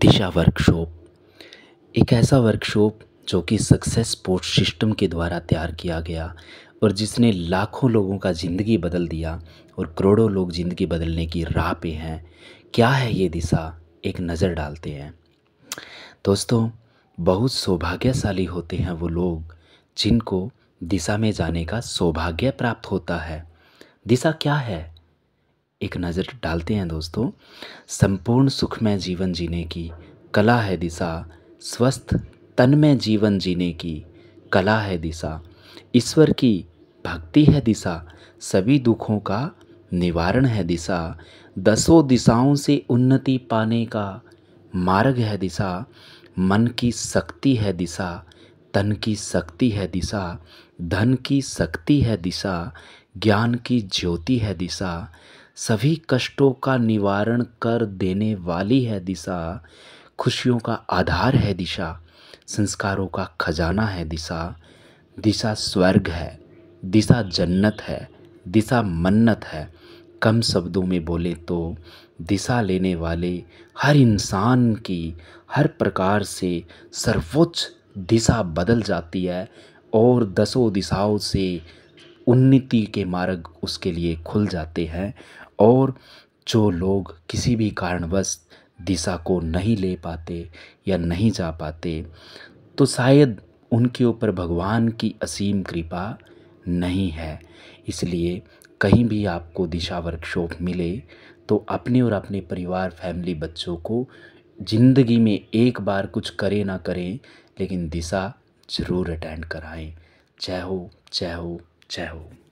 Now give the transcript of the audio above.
दिशा workshop एक ऐसा workshop जो कि सक्सेस स्पोर्ट्स सिस्टम के द्वारा तैयार किया गया और जिसने लाखों लोगों का ज़िंदगी बदल दिया और करोड़ों लोग ज़िंदगी बदलने की राह पे हैं क्या है ये दिशा एक नज़र डालते हैं दोस्तों बहुत सौभाग्यशाली होते हैं वो लोग जिनको दिशा में जाने का सौभाग्य प्राप्त होता है दिशा क्या है एक नज़र डालते हैं दोस्तों संपूर्ण सुखमय जीवन जीने की कला है दिशा स्वस्थ तन में जीवन जीने की कला है दिशा ईश्वर की भक्ति है दिशा सभी दुखों का निवारण है दिशा दसों दिशाओं से उन्नति पाने का मार्ग है दिशा मन की शक्ति है दिशा तन की शक्ति है दिशा धन की शक्ति है दिशा ज्ञान की ज्योति है दिशा सभी कष्टों का निवारण कर देने वाली है दिशा खुशियों का आधार है दिशा संस्कारों का खजाना है दिशा दिशा स्वर्ग है दिशा जन्नत है दिशा मन्नत है कम शब्दों में बोले तो दिशा लेने वाले हर इंसान की हर प्रकार से सर्वोच्च दिशा बदल जाती है और दसों दिशाओं से उन्नति के मार्ग उसके लिए खुल जाते हैं और जो लोग किसी भी कारणवश दिशा को नहीं ले पाते या नहीं जा पाते तो शायद उनके ऊपर भगवान की असीम कृपा नहीं है इसलिए कहीं भी आपको दिशा वर्कशॉप मिले तो अपने और अपने परिवार फैमिली बच्चों को ज़िंदगी में एक बार कुछ करें ना करें लेकिन दिशा ज़रूर अटेंड कराएं चाहो हो हो Ciao.